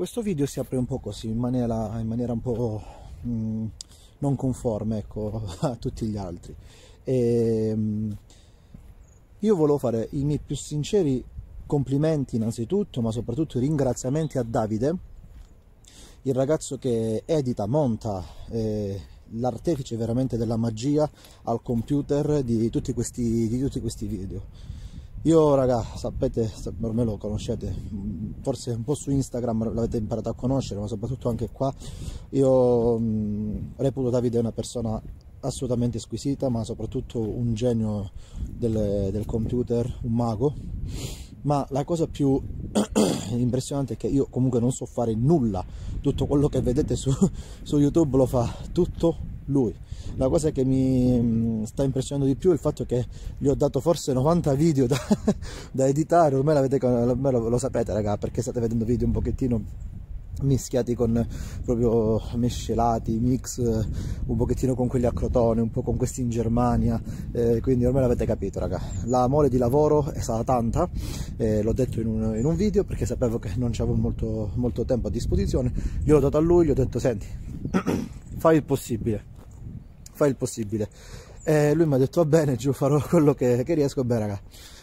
questo video si apre un po' così in maniera, in maniera un po' mh, mm, non conforme ecco, a tutti gli altri e, ehm, mh, io volevo fare i miei più sinceri complimenti innanzitutto ma soprattutto i ringraziamenti a Davide il ragazzo che edita, monta eh, l'artefice veramente della magia al computer di tutti questi, di tutti questi video io raga, sapete, ormai lo conoscete, forse un po' su Instagram l'avete imparato a conoscere, ma soprattutto anche qua, io mh, reputo Davide una persona assolutamente squisita, ma soprattutto un genio del, del computer, un mago. Ma la cosa più impressionante è che io comunque non so fare nulla, tutto quello che vedete su, su YouTube lo fa tutto lui. La cosa che mi mm, sta impressionando di più è il fatto che gli ho dato forse 90 video da, da editare, ormai, ormai lo, lo, sapete raga perché state vedendo video un pochettino mischiati con proprio mescelati, mix un pochettino con quelli a Crotone, un po' con questi in Germania, eh, quindi ormai l'avete capito raga, la mole di lavoro è stata tanta, eh, l'ho detto in un, in un, video perché sapevo che non c'avevo molto, molto tempo a disposizione, io l'ho dato a lui, gli ho detto senti fai il possibile fai il possibile. E eh, lui mi ha detto va bene Giù, farò quello che, che riesco, beh raga,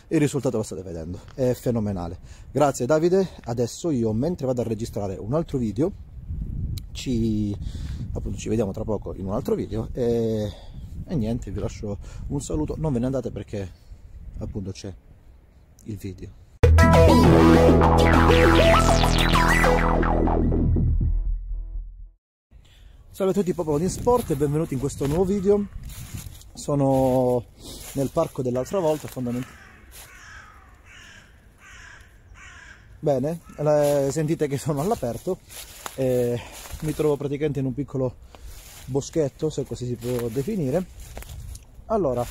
il risultato lo state vedendo, è fenomenale. Grazie Davide, adesso io mentre vado a registrare un altro video, ci, appunto, ci vediamo tra poco in un altro video e, e niente, vi lascio un saluto, non ve ne andate perché appunto c'è il video. Salve a tutti popolo di sport e benvenuti in questo nuovo video. Sono nel parco dell'altra volta fondamentalmente. Bene, sentite che sono all'aperto mi trovo praticamente in un piccolo boschetto, se così si può definire. Allora,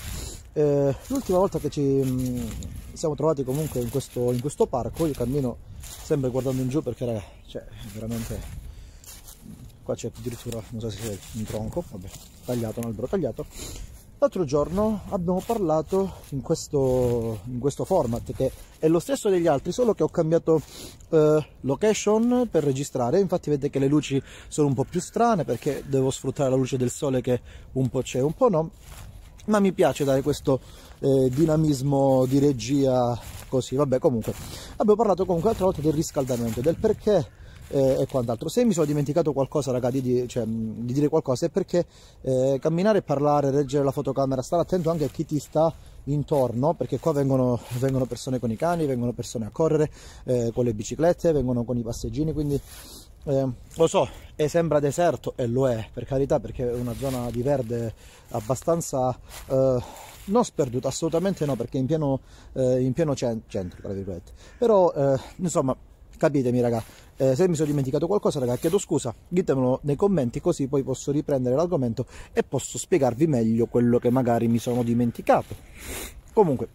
eh, l'ultima volta che ci mm, siamo trovati comunque in questo, in questo parco, io cammino sempre guardando in giù perché raga, cioè, veramente qua c'è addirittura non so se è un tronco vabbè tagliato un albero tagliato l'altro giorno abbiamo parlato in questo, in questo format che è lo stesso degli altri solo che ho cambiato eh, location per registrare infatti vedete che le luci sono un po' più strane perché devo sfruttare la luce del sole che un po' c'è un po' no ma mi piace dare questo eh, dinamismo di regia così vabbè comunque abbiamo parlato comunque l'altra volta del riscaldamento del perché eh, e quant'altro. Se mi sono dimenticato qualcosa, raga, di, cioè, di dire qualcosa è perché eh, camminare, parlare, reggere la fotocamera, stare attento anche a chi ti sta intorno, perché qua vengono, vengono persone con i cani, vengono persone a correre, eh, con le biciclette, vengono con i passeggini, quindi... Eh, lo so, e sembra deserto e lo è, per carità, perché è una zona di verde abbastanza eh, non sperduta, assolutamente no, perché in pieno, eh, in pieno centro, tra virgolette. Però, eh, insomma, capitemi raga eh, se mi sono dimenticato qualcosa raga chiedo scusa ditemelo nei commenti così poi posso riprendere l'argomento e posso spiegarvi meglio quello che magari mi sono dimenticato comunque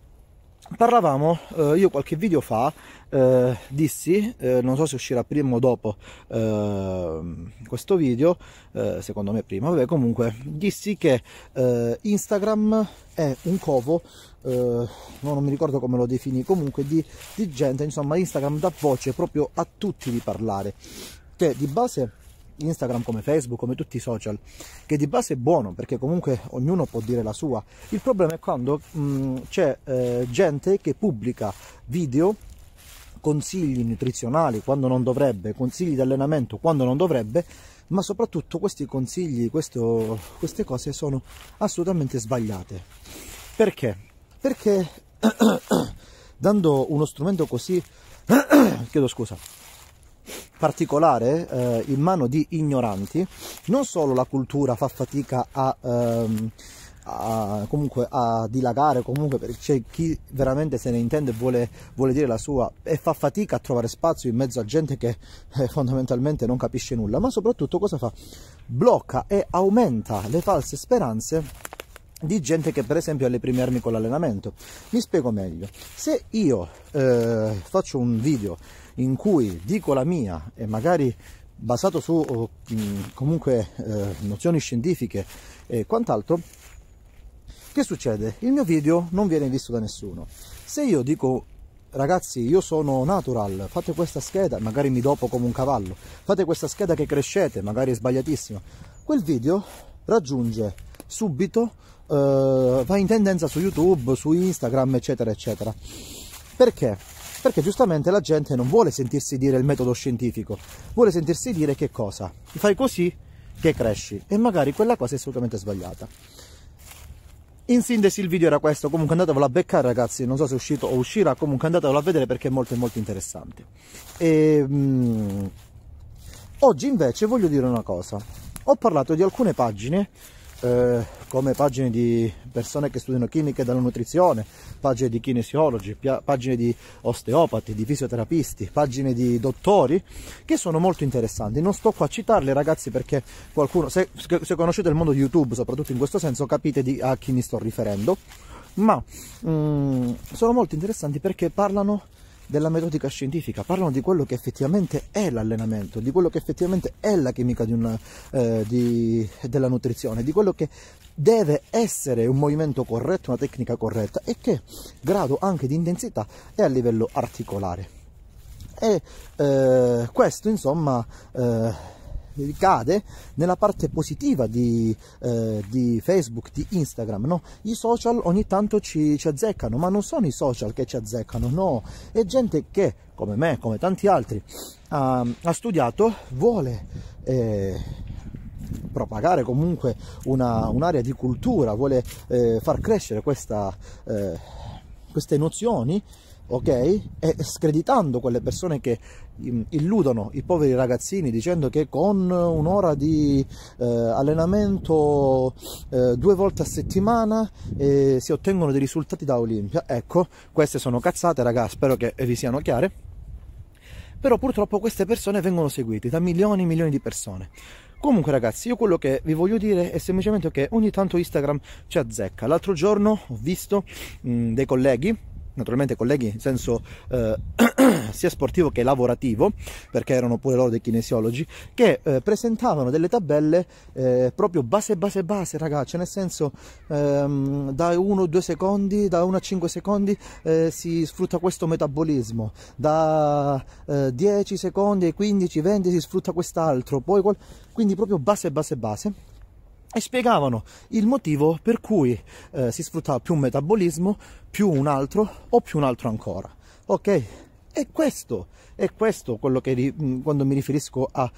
parlavamo eh, io qualche video fa eh, dissi eh, non so se uscirà prima o dopo eh, questo video eh, secondo me prima vabbè comunque dissi che Instagram è un covo eh, non mi ricordo come lo definì, comunque di, di gente, insomma Instagram dà voce proprio a tutti di parlare, che di base Instagram come Facebook, come tutti i social, che di base è buono perché comunque ognuno può dire la sua. Il problema è quando mh, mm, c'è eh, gente che pubblica video consigli nutrizionali quando non dovrebbe, consigli di allenamento quando non dovrebbe, ma soprattutto questi consigli, questo, queste cose sono assolutamente sbagliate. Perché? perché dando uno strumento così chiedo scusa particolare eh, in mano di ignoranti non solo la cultura fa fatica a, ehm, a comunque a dilagare comunque perché c'è chi veramente se ne intende e vuole, vuole, dire la sua e fa fatica a trovare spazio in mezzo a gente che eh, fondamentalmente non capisce nulla ma soprattutto cosa fa blocca e aumenta le false speranze di gente che per esempio alle prime armi con l'allenamento. Mi spiego meglio, se io eh, faccio un video in cui dico la mia e magari basato su oh, comunque eh, nozioni scientifiche e quant'altro, che succede? Il mio video non viene visto da nessuno. Se io dico ragazzi io sono natural, fate questa scheda, magari mi dopo come un cavallo, fate questa scheda che crescete, magari è sbagliatissima, quel video raggiunge subito eh, va in tendenza su YouTube, su Instagram, eccetera, eccetera. Perché? Perché giustamente la gente non vuole sentirsi dire il metodo scientifico, vuole sentirsi dire che cosa? Fai così che cresci e magari quella cosa è assolutamente sbagliata. In sintesi il video era questo, comunque andatevelo a beccare ragazzi, non so se è uscito o uscirà, comunque andatevelo a vedere perché è molto molto interessante. E, mm, oggi invece voglio dire una cosa, ho parlato di alcune pagine eh, come pagine di persone che studiano chimica e dalla nutrizione, pagine di kinesiologi, pagine di osteopati, di fisioterapisti, pagine di dottori, che sono molto interessanti. Non sto qua a citarle ragazzi perché qualcuno, se, se conoscete il mondo di YouTube, soprattutto in questo senso, capite di, a chi mi sto riferendo, ma mm, sono molto interessanti perché parlano della metodica scientifica, parlano di quello che effettivamente è l'allenamento, di quello che effettivamente è la chimica di una, eh, di, della nutrizione, di quello che deve essere un movimento corretto, una tecnica corretta e che grado anche di intensità è a livello articolare. E eh, questo insomma... Eh, ricade nella parte positiva di, eh, di Facebook, di Instagram, no? I social ogni tanto ci, ci, azzeccano, ma non sono i social che ci azzeccano, no, è gente che, come me, come tanti altri, ha, ha studiato, vuole... Eh, propagare comunque una, un'area di cultura, vuole eh, far crescere questa, eh, queste nozioni, ok? E screditando quelle persone che mm, illudono i poveri ragazzini dicendo che con un'ora di eh, allenamento eh, due volte a settimana eh, si ottengono dei risultati da Olimpia. Ecco, queste sono cazzate, raga, spero che vi siano chiare. Però purtroppo queste persone vengono seguite da milioni e milioni di persone. Comunque ragazzi, io quello che vi voglio dire è semplicemente che ogni tanto Instagram ci azzecca. L'altro giorno ho visto mh, mm, dei colleghi naturalmente colleghi in senso eh, sia sportivo che lavorativo, perché erano pure loro dei kinesiologi, che eh, presentavano delle tabelle eh, proprio base, base, base, ragazzi, cioè, nel senso ehm, da 1 2 secondi, da 1 a 5 secondi eh, si sfrutta questo metabolismo, da 10 eh, secondi ai 15, 20 si sfrutta quest'altro, poi qual... quindi proprio base, base, base e spiegavano il motivo per cui eh, si sfruttava più un metabolismo, più un altro o più un altro ancora. Ok? E questo è questo quello che mm, quando mi riferisco a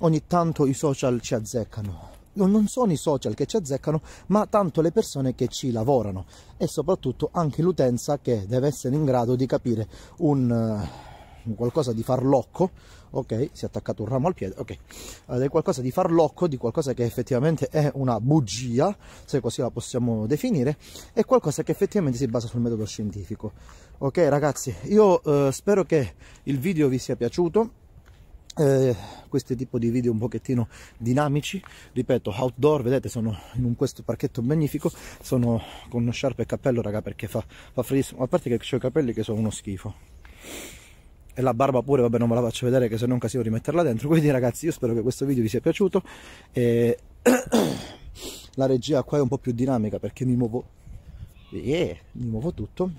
ogni tanto i social ci azzeccano. Non sono i social che ci azzeccano, ma tanto le persone che ci lavorano e soprattutto anche l'utenza che deve essere in grado di capire un. Uh, qualcosa di farlocco, ok, si è attaccato un ramo al piede, ok, ed è qualcosa di farlocco, di qualcosa che effettivamente è una bugia, se così la possiamo definire, è qualcosa che effettivamente si basa sul metodo scientifico. Ok ragazzi, io eh, spero che il video vi sia piaciuto. Eh, questo tipo di video un pochettino dinamici ripeto outdoor vedete sono in un, questo parchetto magnifico sono con uno sciarpe e cappello raga perché fa, fa freddissimo a parte che ho i capelli che sono uno schifo e la barba pure vabbè non ve la faccio vedere che se non casino rimetterla dentro quindi ragazzi io spero che questo video vi sia piaciuto e... la regia qua è un po' più dinamica perché mi muovo yeah, mi muovo tutto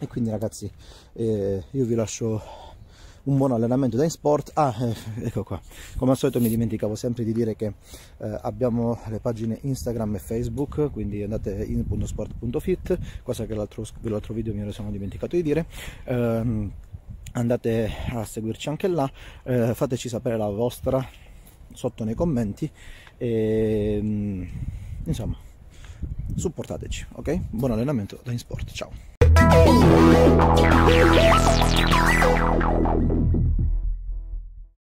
e quindi ragazzi eh, io vi lascio un buon allenamento da in sport ah eh, ecco qua come al solito mi dimenticavo sempre di dire che eh, abbiamo le pagine instagram e facebook quindi andate in.sport.fit cosa che l'altro video mi sono dimenticato di dire ehm, andate a seguirci anche là eh, fateci sapere la vostra sotto nei commenti e mm, insomma supportateci ok buon allenamento da InSport ciao